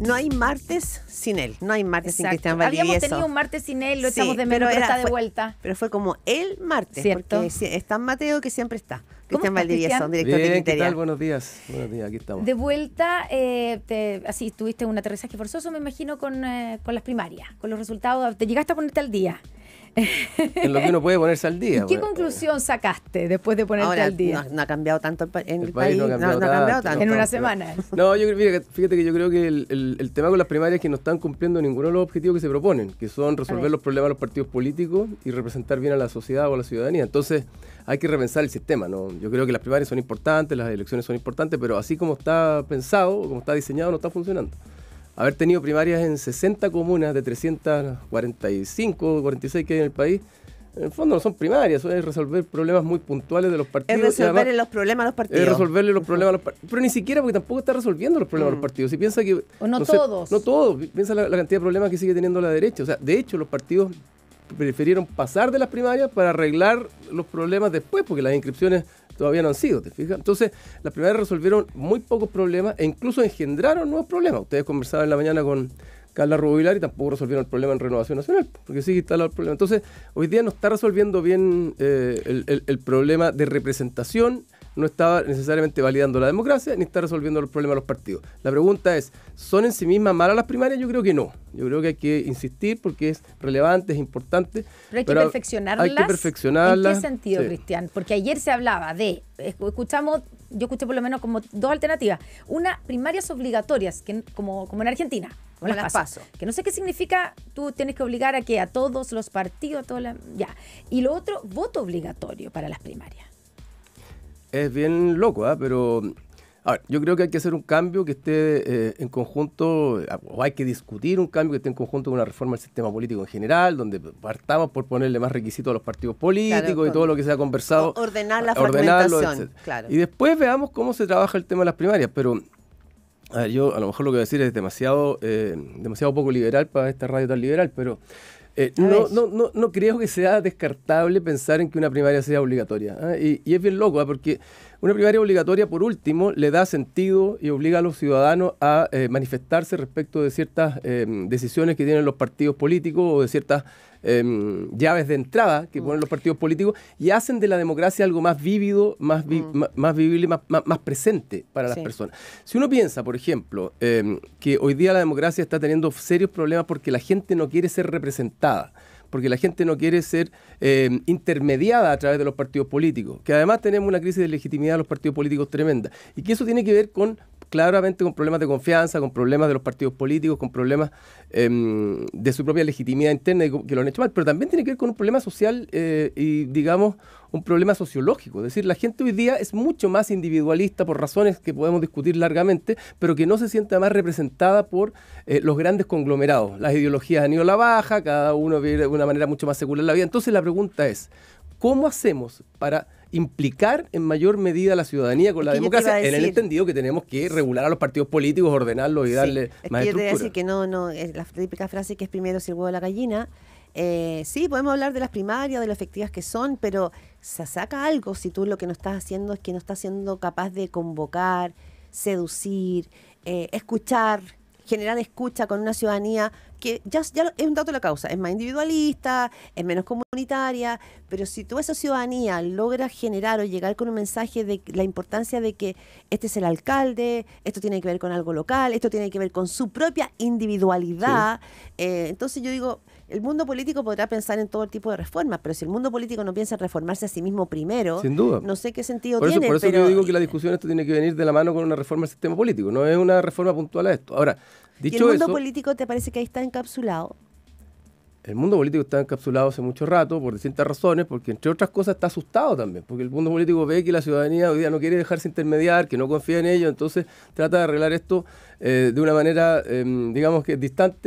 no hay martes sin él, no hay martes sin Cristian Valdivieso. Habíamos tenido un martes sin él, lo echamos estamos de menos, pero, está de vuelta. Pero fue como el martes, porque está Mateo que siempre está. Cristian Valdivieso, director Bien, de Interior. ¿qué tal? Buenos días, buenos días, aquí estamos. De vuelta, eh, así, tuviste un aterrizaje forzoso, me imagino, con, eh, con las primarias, con los resultados, te llegaste a ponerte al día en lo que uno puede ponerse al día. ¿Qué pues. conclusión sacaste después de ponerte al día? No, ha cambiado tanto en país, no ha cambiado, tanto, En una semana. No, yo fíjate que yo creo que el, el, tema con las primarias es que no están cumpliendo ninguno de los objetivos que se proponen, que son resolver los problemas de los partidos políticos y representar bien a la sociedad o a la ciudadanía. Entonces, hay que repensar el sistema, ¿no? Yo creo que las primarias son importantes, las elecciones son importantes, pero así como está pensado, como está diseñado, no está funcionando haber tenido primarias en 60 comunas de 345 46 que hay en el país, en el fondo no son primarias, es resolver problemas muy puntuales de los partidos. Es resolverle los problemas a los partidos. Es resolverle los problemas a los partidos. Pero ni siquiera porque tampoco está resolviendo los problemas a los mm. partidos. Si piensa que. O no, todos. no todos. Piensa la, cantidad de problemas que sigue teniendo la derecha. O sea, de hecho, los partidos prefirieron pasar de las primarias para arreglar los problemas después, porque las inscripciones todavía no han sido, ¿te fijas? Entonces, las primarias resolvieron muy pocos problemas e incluso engendraron nuevos problemas. Ustedes conversaban en la mañana con Carla Rubilar y tampoco resolvieron el problema en Renovación Nacional, porque sigue instalado el problema. Entonces, hoy día no está resolviendo bien eh, el, problema de representación no estaba necesariamente validando la democracia ni está resolviendo los problemas de los partidos. La pregunta es, ¿son en sí mismas malas las primarias? Yo creo que no. Yo creo que hay que insistir porque es relevante, es importante. Pero hay que perfeccionarlas. Hay que ¿En qué sentido, Cristian? Porque ayer se hablaba de, eh, escuchamos, yo escuché por lo menos como dos alternativas. Una, primarias obligatorias, que, como, en Argentina. Como las, paso. Que no sé qué significa, tú tienes que obligar a que a todos los partidos, a todas las... Ya. Y lo otro, voto obligatorio para las primarias es bien loco, ¿ah? pero yo creo que hay que hacer un cambio que esté eh, en conjunto, ah, o hay que discutir un cambio que esté en conjunto con una reforma del sistema político en general, donde partamos por ponerle más requisitos a los partidos políticos y todo lo que se ha conversado. Ordenar la fragmentación, claro. Y después veamos cómo se trabaja el tema de las primarias, pero yo a lo mejor lo que voy a decir es demasiado, eh, demasiado poco liberal para esta radio tan liberal, pero eh, no, no, no, no, creo que sea descartable pensar en que una primaria sea obligatoria. ¿ah? Y, y, es bien loco, ¿ah? porque una primaria obligatoria, por último, le da sentido y obliga a los ciudadanos a eh, manifestarse respecto de ciertas eh, decisiones que tienen los partidos políticos o de ciertas eh, llaves de entrada que mm. ponen los partidos políticos y hacen de la democracia algo más vívido, más, mm. más, vivible, más, más, presente para las personas. Si uno piensa, por ejemplo, que hoy día la democracia está teniendo serios problemas porque la gente no quiere ser representada porque la gente no quiere ser eh, intermediada a través de los partidos políticos, que además tenemos una crisis de legitimidad de los partidos políticos tremenda, y que eso tiene que ver con claramente con problemas de confianza, con problemas de los partidos políticos, con problemas em, de su propia legitimidad interna que lo han hecho mal, pero también tiene que ver con un problema social eh, y digamos un problema sociológico, es decir, la gente hoy día es mucho más individualista por razones que podemos discutir largamente, pero que no se sienta más representada por eh, los grandes conglomerados, las ideologías han ido a la baja, cada uno viene una manera mucho más secular en la vida. Entonces la pregunta es, ¿cómo hacemos para implicar en mayor medida a la ciudadanía con la democracia en el entendido que tenemos que regular a los partidos políticos, ordenarlos y darle más que estructura. decir que no, no, es la típica frase que es primero si el huevo de la gallina. Eh, sí, podemos hablar de las primarias, de lo efectivas que son, pero se saca algo si tú lo que no estás haciendo es que no estás siendo capaz de convocar, seducir, eh, escuchar, generar escucha con una ciudadanía que ya, ya es un dato de la causa, es más individualista, es menos comunitaria, pero si toda esa ciudadanía logra generar o llegar con un mensaje de la importancia de que este es el alcalde, esto tiene que ver con algo local, esto tiene que ver con su propia individualidad, eh, entonces yo digo, el mundo político podrá pensar en todo tipo de reformas, pero si el mundo político no piensa en reformarse a sí mismo primero, no sé qué sentido tiene. Por eso yo digo que la eh, discusión esto tiene que venir de la mano con una reforma al sistema político, no es una reforma puntual a esto. Ahora, dicho ¿Y el mundo político te parece que ahí está encapsulado? el mundo político está encapsulado hace mucho rato por distintas razones, porque entre otras cosas está asustado también, porque el mundo político ve que la ciudadanía hoy día no quiere dejarse intermediar, que no confía en ello, entonces trata de arreglar esto eh, de una manera, em, digamos que distante,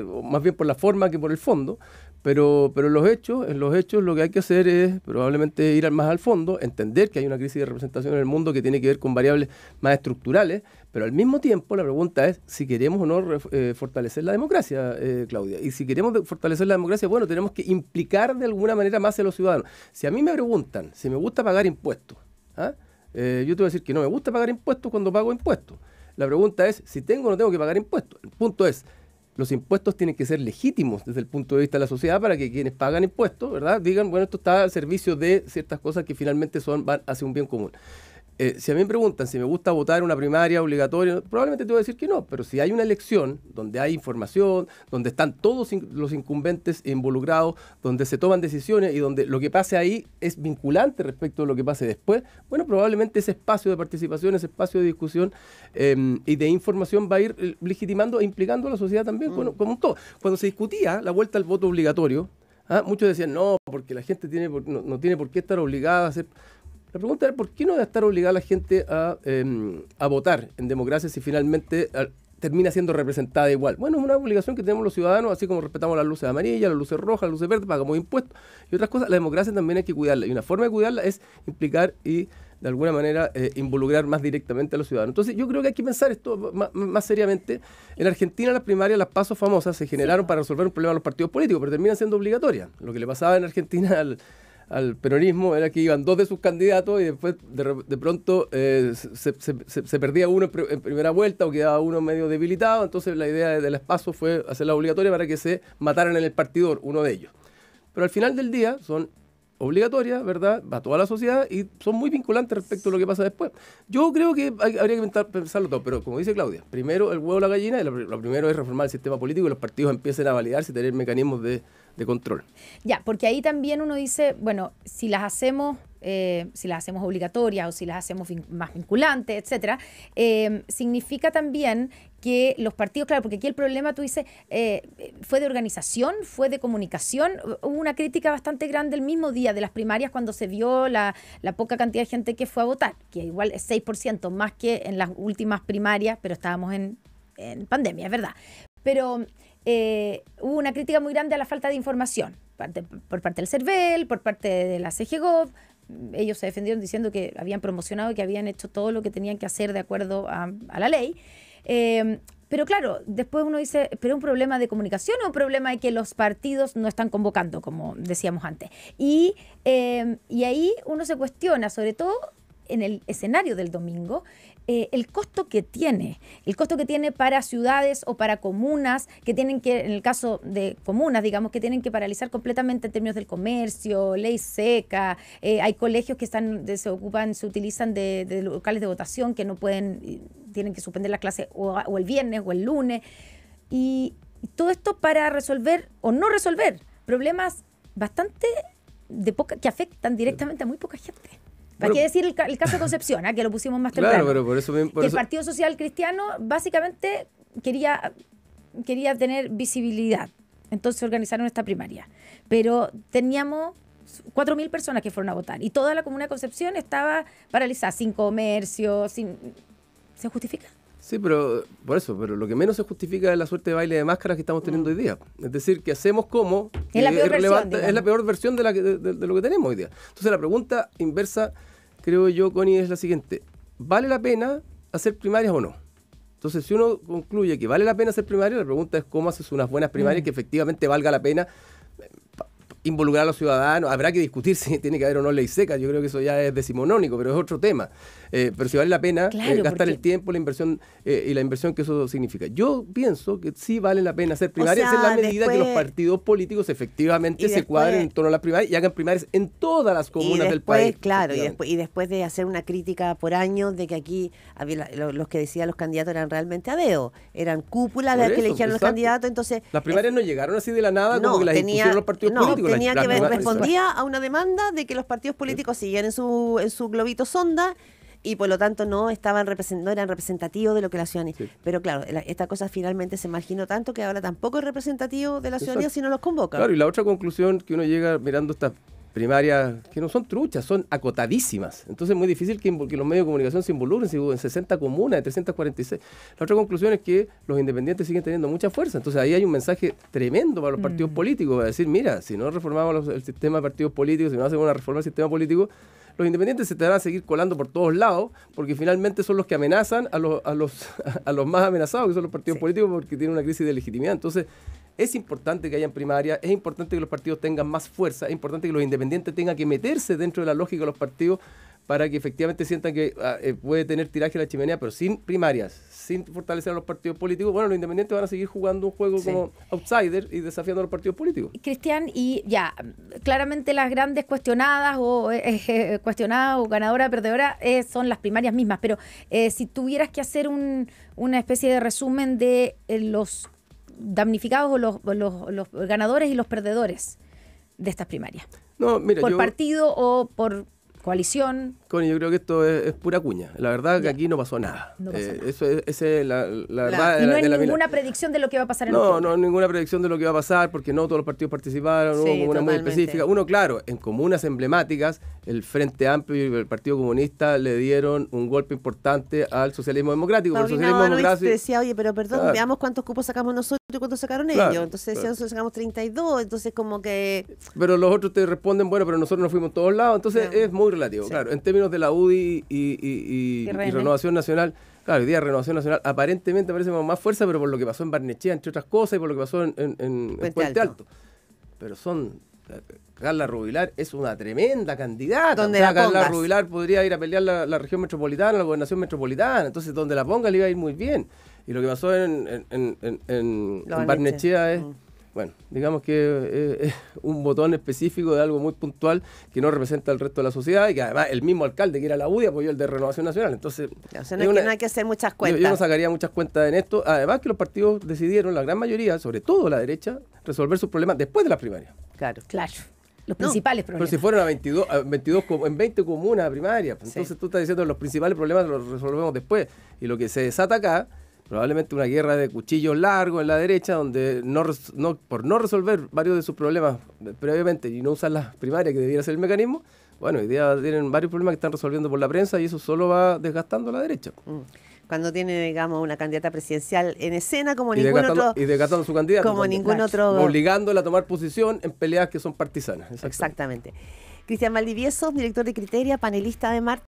eh, más bien por la forma que por el fondo. Pero, pero en los hechos, en los hechos lo que hay que hacer es probablemente ir más al fondo, entender que hay una crisis de representación en el mundo que tiene que ver con variables más estructurales, pero al mismo tiempo la pregunta es si queremos o no eh, fortalecer la democracia, eh, Claudia. Y si queremos fortalecer la democracia, bueno, tenemos que implicar de alguna manera más a los ciudadanos. Si a mí me preguntan si me gusta pagar impuestos, ¿ah? eh, yo te voy a decir que no me gusta pagar impuestos cuando pago impuestos. La pregunta es si tengo o no tengo que pagar impuestos. El punto es, los impuestos tienen que ser legítimos desde el punto de vista de la sociedad para que quienes pagan impuestos, ¿verdad? Digan, bueno, esto está al servicio de ciertas cosas que finalmente son, van hacia un bien común. Eh, si a mí me preguntan si me gusta votar una primaria obligatoria, probablemente te voy a decir que no, pero si hay una elección donde hay información, donde están todos los incumbentes involucrados, donde se toman decisiones y donde lo que pase ahí es vinculante respecto a lo que pase después, bueno, probablemente ese espacio de participación, ese espacio de discusión em, y de información va a ir legitimando e implicando a la sociedad también mm. como un todo. Cuando se discutía la vuelta al voto obligatorio, ¿ah? muchos decían, no, porque la gente no tiene por qué estar obligada a hacer... La pregunta era por qué no debe estar obligada la gente em, a, votar en democracia si finalmente termina siendo representada igual. Bueno, es una obligación que tenemos los ciudadanos, así como respetamos las luces amarillas, las luces rojas, las luces verdes, pagamos impuestos y otras cosas. La democracia también hay que cuidarla. Y una forma de cuidarla es implicar y de alguna manera eh, involucrar más directamente a los ciudadanos. Entonces yo creo que hay que pensar esto más, seriamente. En Argentina las primarias, las pasos famosas, se generaron para resolver un problema de los partidos políticos, pero terminan siendo obligatorias. Lo que le pasaba en Argentina al al peronismo era que iban dos de sus candidatos y después de, pronto eh, se, perdía uno en, primera vuelta o quedaba uno medio debilitado. Entonces la idea del espacio las fue hacerla obligatoria para que se mataran en el partidor, uno de ellos. Pero al final del día son obligatorias, ¿verdad? A toda la sociedad y son muy vinculantes respecto a lo que pasa después. Yo creo que habría que pensar, pensarlo todo, pero como dice Claudia, primero el huevo la gallina, y lo, primero es reformar el sistema político y los partidos empiecen a validarse y tener mecanismos de de control. Ya, porque ahí también uno dice, bueno, si las hacemos, eh, si las hacemos obligatorias o si las hacemos más vinculantes, etcétera, em, significa también que los partidos, claro, porque aquí el problema, tú dices, eh, fue de organización, fue de comunicación. Hubo una crítica bastante grande el mismo día de las primarias cuando se vio la, poca cantidad de gente que fue a votar, que igual es 6% más que en las últimas primarias, pero estábamos en, en pandemia, es verdad. Pero eh, hubo una crítica muy grande a la falta de información por parte del CERVEL, por parte de la CGGOV. Ellos se defendieron diciendo que habían promocionado y que habían hecho todo lo que tenían que hacer de acuerdo a, la ley. Eh, pero claro, después uno dice, ¿pero es un problema de comunicación o un problema de que los partidos no están convocando, como decíamos antes? Y, eh, y ahí uno se cuestiona, sobre todo en el escenario del domingo, eh, el costo que tiene, el costo que tiene para ciudades o para comunas que tienen que, en el caso de comunas, digamos, que tienen que paralizar completamente en términos del comercio, ley seca, eh, hay colegios que están, se ocupan, se utilizan de, locales de votación que no pueden, tienen que suspender la clase o, el viernes o el lunes. Y, y todo esto para resolver o no resolver problemas bastante de poca, que afectan directamente a muy poca gente. Para hay que decir el, caso de Concepción, ah? que lo pusimos más temprano. Claro, pero por eso, por El Partido Social Cristiano básicamente quería, quería tener visibilidad. Entonces organizaron esta primaria. Pero teníamos 4.000 personas que fueron a votar y toda la comuna de Concepción estaba paralizada, sin comercio, sin... ¿Se justifica? Sí, pero por eso, pero lo que menos se justifica es la suerte de baile de máscaras que estamos teniendo mm. hoy día. Es decir, que hacemos como... Es la peor, versión, de, la de, lo que tenemos hoy día. Entonces la pregunta inversa, creo yo, Connie, es la siguiente. ¿Vale la pena hacer primarias o no? Entonces, si uno concluye que vale la pena hacer primarias, la pregunta es cómo haces unas buenas primarias mm. que efectivamente valga la pena eh, involucrar a los ciudadanos. Habrá que discutir si tiene que haber o no ley seca. Yo creo que eso ya es decimonónico, pero es otro tema eh, pero si vale la pena eh, gastar el tiempo, la inversión eh, y la inversión que eso significa. Yo pienso que sí vale la pena hacer primarias en la medida que los partidos políticos efectivamente se cuadren en torno a las primarias y hagan primarias en todas las comunas del país. Claro, y después, de hacer una crítica por años de que aquí los que decían los candidatos eran realmente adeo, eran cúpulas las que elegían los candidatos, entonces... Las primarias eh, no llegaron así de la nada como que las tenía, los partidos políticos. que respondía a una demanda de que los partidos políticos siguieran en su, en su globito sonda y por lo tanto no estaban no eran representativos de lo que la ciudadanía. Pero claro, esta cosa finalmente se marginó tanto que ahora tampoco es representativo de la ciudadanía si no los convoca. Claro, y la otra conclusión que uno llega mirando estas primarias, que no son truchas, son acotadísimas. Entonces es muy difícil que, los medios de comunicación se involucren, en 60 comunas, de 346. La otra conclusión es que los independientes siguen teniendo mucha fuerza. Entonces ahí hay un mensaje tremendo para los partidos mm. políticos, para decir, mira, si no reformamos el sistema de partidos políticos, si no hacemos una reforma del sistema político, los independientes se te van a seguir colando por todos lados, porque finalmente son los que amenazan a los, a los, a los más amenazados, que son los partidos políticos, porque tienen una crisis de legitimidad. Entonces, es importante que hayan primarias, es importante que los partidos tengan más fuerza, es importante que los independientes tengan que meterse dentro de la lógica de los partidos para que efectivamente sientan que ah, eh, puede tener tiraje a la chimenea, pero sin primarias, sin fortalecer a los partidos políticos, bueno, los independientes van a seguir jugando un juego como outsider y desafiando a los partidos políticos. Cristian, y ya, claramente las grandes cuestionadas o eh, eh, cuestionadas o ganadora, perdedora son las primarias mismas, pero si tuvieras que hacer una especie de resumen de los damnificados o los, ganadores y los perdedores de estas primarias. No, mira, por partido o por coalición. Connie, yo creo que esto es, pura cuña. La verdad es que aquí no pasó nada. Eh, eso es, la, verdad. Y no hay ninguna predicción de lo que va a pasar en No, futuro. no hay ninguna predicción de lo que va a pasar porque no todos los partidos participaron, hubo una muy específica. Uno, claro, en comunas emblemáticas, el Frente Amplio y el Partido Comunista le dieron un golpe importante al socialismo democrático. Pero el socialismo democrático decía, oye, pero perdón, veamos cuántos cupos sacamos nosotros cuando sacaron ellos. Entonces si nosotros sacamos 32, entonces como que... Pero los otros te responden, bueno, pero nosotros nos fuimos a todos lados, entonces es muy relativo, claro. En términos de la UDI y, Renovación Nacional, claro, hoy día Renovación Nacional aparentemente parece más fuerza, pero por lo que pasó en Barnechea, entre otras cosas, y por lo que pasó en, Puente, Alto. Pero son... Eh, Carla Rubilar es una tremenda candidata. Donde Carla Rubilar podría ir a pelear la, la región metropolitana, la gobernación metropolitana. Entonces, donde la ponga le iba a ir muy bien. Y lo que pasó en, en, en, Barnechea es, mm. bueno, digamos que eh, es, un botón específico de algo muy puntual que no representa al resto de la sociedad y que además el mismo alcalde que era la UDI apoyó el de Renovación Nacional. Entonces, o sea, no, hay que hacer muchas cuentas. Yo, no sacaría muchas cuentas en esto. Además que los partidos decidieron, la gran mayoría, sobre todo la derecha, resolver sus problemas después de las primarias. Claro, claro los principales problemas. Pero si fueron a 22, 22 en 20 comunas primarias, pues, entonces tú estás diciendo los principales problemas los resolvemos después. Y lo que se desata acá probablemente una guerra de cuchillos largo en la derecha, donde no, por no resolver varios de sus problemas previamente y no usar las primarias, que debiera ser el mecanismo, bueno, hoy día tienen varios problemas que están resolviendo por la prensa y eso solo va desgastando a la derecha. Mm. cuando tiene, digamos, una candidata presidencial en escena como ningún otro. Y desgastando su candidata. Como ningún otro. Obligándola a tomar posición en peleas que son partisanas. Exactamente. Cristian Valdivieso, director de Criteria, panelista de Marte.